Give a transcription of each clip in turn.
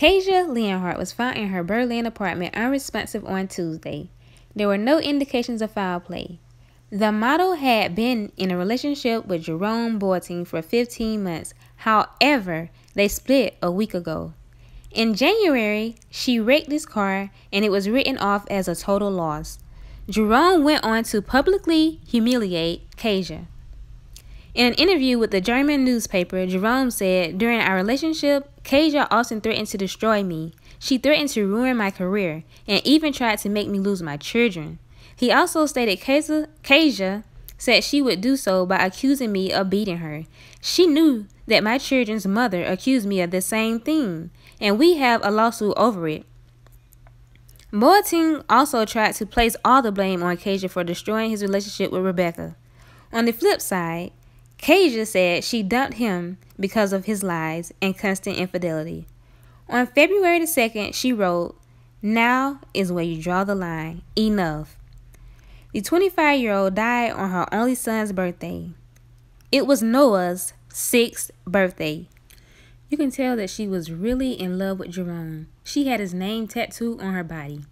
Kasia Leonhardt was found in her Berlin apartment unresponsive on Tuesday. There were no indications of foul play. The model had been in a relationship with Jerome Boateng for 15 months. However, they split a week ago. In January, she wrecked his car and it was written off as a total loss. Jerome went on to publicly humiliate Kasia. In an interview with the German newspaper, Jerome said, During our relationship, Kasia often threatened to destroy me. She threatened to ruin my career and even tried to make me lose my children. He also stated Kasia, Kasia said she would do so by accusing me of beating her. She knew that my children's mother accused me of the same thing, and we have a lawsuit over it. Boateng also tried to place all the blame on Kasia for destroying his relationship with Rebecca. On the flip side, Kasia said she dumped him because of his lies and constant infidelity. On February the 2nd, she wrote, Now is where you draw the line. Enough. The 25 year old died on her only son's birthday. It was Noah's sixth birthday. You can tell that she was really in love with Jerome. She had his name tattooed on her body.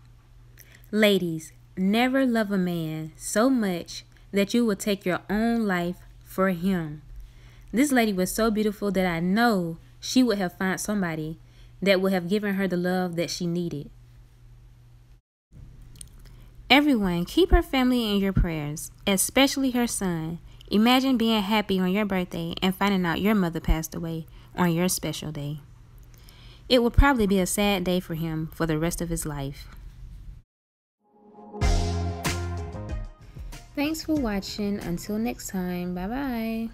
Ladies, never love a man so much that you will take your own life for him. This lady was so beautiful that I know she would have found somebody that would have given her the love that she needed. Everyone, keep her family in your prayers, especially her son. Imagine being happy on your birthday and finding out your mother passed away on your special day. It will probably be a sad day for him for the rest of his life. Thanks for watching. Until next time, bye bye.